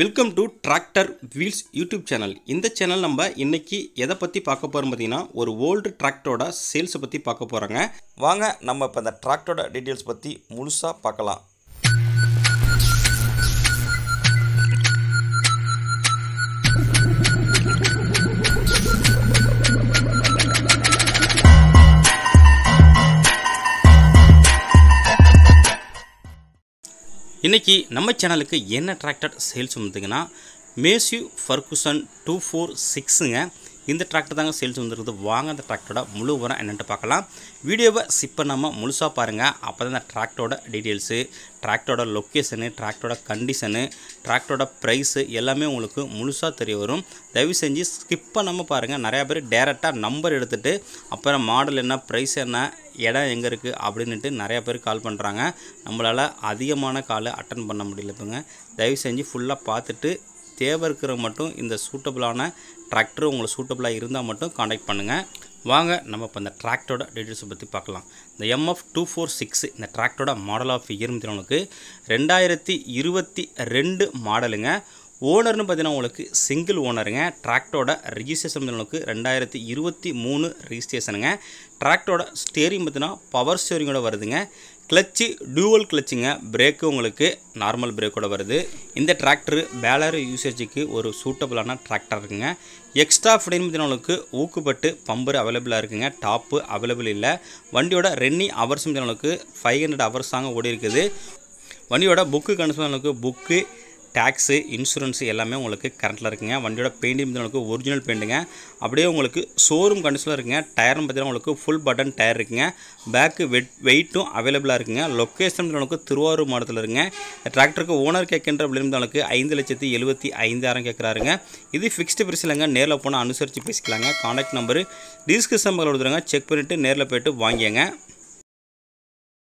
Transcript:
welcome to tractor wheels YouTube channel இந்த channel நம்ம இன்னைக்கு எதை பற்றி பார்க்க போகிறோம் பார்த்தீங்கன்னா ஒரு ஓல்டு டிராக்டரோட சேல்ஸை பற்றி பார்க்க போகிறோங்க வாங்க நம்ம இப்போ அந்த டிராக்டரோட டீட்டெயில்ஸ் பற்றி முழுசாக பார்க்கலாம் இன்றைக்கி நம்ம சேனலுக்கு என்ன டிராக்டர் சேல்ஸ் வந்துங்கன்னா மேசியூ ஃபர்குசன் டூ ஃபோர் சிக்ஸுங்க இந்த டிராக்டர் தாங்க சேல்ஸ் வந்துருக்குது வாங்க அந்த டிராக்டரோட முழு உரம் என்னென்ட்டு பார்க்கலாம் வீடியோவை சிப் பண்ணாமல் முழுசாக பாருங்கள் அப்போ தான் அந்த டிராக்டரோட டீட்டெயில்ஸு டிராக்டரோட லொக்கேஷனு டிராக்டரோட கண்டிஷனு டிராக்டரோட ப்ரைஸு எல்லாமே உங்களுக்கு முழுசாக தெரிய வரும் தயவு செஞ்சு ஸ்கிப் பண்ணாமல் பாருங்கள் நிறையா பேர் டேரெக்டாக நம்பர் எடுத்துகிட்டு அப்புறம் மாடல் என்ன ப்ரைஸ் என்ன இடம் எங்கே இருக்குது அப்படின்ட்டு நிறையா பேர் கால் பண்ணுறாங்க நம்மளால் அதிகமான காலை அட்டன் பண்ண முடியலப்புங்க தயவு செஞ்சு ஃபுல்லாக பார்த்துட்டு தேவை இருக்கிற மட்டும் இந்த சூட்டபுளான டிராக்டர் உங்களுக்கு சூட்டபுளாக இருந்தால் மட்டும் காண்டாக்ட் பண்ணுங்கள் வாங்க நம்ம இப்போ அந்த டிராக்டரோட டீட்டெயில்ஸை பற்றி பார்க்கலாம் இந்த எம்எஃப் டூ ஃபோர் சிக்ஸ் இந்த டிராக்டரோட மாடல் ஆஃப் இயர் உங்களுக்கு ரெண்டாயிரத்தி இருபத்தி ரெண்டு மாடலுங்க ஓனர்னு பார்த்தீங்கன்னா உங்களுக்கு சிங்கிள் ஓனருங்க டிராக்டோட ரிஜிஸ்ட்ரேஷன் உங்களுக்கு ரெண்டாயிரத்தி இருபத்தி மூணு ரிஜிஸ்ட்ரேஷனுங்க டிராக்டோட ஸ்டேரிங் பார்த்தீங்கன்னா பவர் ஸ்டேரிங்கோட வருதுங்க கிளச்சு டூவல் கிளச்சுங்க பிரேக்கு உங்களுக்கு நார்மல் பிரேக்கோட வருது இந்த டிராக்டரு பேலர் யூசேஜுக்கு ஒரு சூட்டபுளான டிராக்டர் இருக்குங்க எக்ஸ்ட்ரா பார்த்தீங்கன்னா உங்களுக்கு ஊக்குப்பட்டு பம்பர் அவைலபிளாக இருக்குங்க டாப்பு அவைலபிள் இல்லை வண்டியோட ரென்னி ஹவர்ஸ் உங்களுக்கு ஃபைவ் ஹண்ட்ரட் ஹவர்ஸ் தாங்க ஓடி இருக்குது வண்டியோட புக்கு கண்டிஷன் உங்களுக்கு புக்கு டேக்ஸு இன்சூரன்ஸு எல்லாமே உங்களுக்கு கரண்ட்டில் இருக்குங்க வண்டியோட பெயிண்டிங் உங்களுக்கு ஒரிஜினல் பெயிண்டுங்க அப்படியே உங்களுக்கு ஷோரூம் கண்டிஷனில் இருக்குங்க டயர்னு பார்த்தீங்கன்னா உங்களுக்கு ஃபுல் பட்டன் டயர் இருக்குங்க பேக்கு வெட் வெயிட்டும் அவைலபிளாக இருக்குங்க லொக்கேஷன் உங்களுக்கு திருவாரூர் மாவட்டத்தில் இருக்குங்க டிராக்டருக்கு ஓனர் கேட்கின்ற விழுந்தவங்களுக்கு ஐந்து லட்சத்தி எழுபத்தி ஐந்தாயிரம் கேட்குறாருங்க இது ஃபிக்ஸ்டு பிரைஸ் இல்லைங்க நேரில் போனால் அனுசரித்து பேசிக்கலாங்க கான்டாக்ட் நம்பரு டிஸ்கிரிப்ஷன் பக்கம் கொடுத்துருங்க செக் பண்ணிவிட்டு நேரில் போய்ட்டு வாங்கிங்க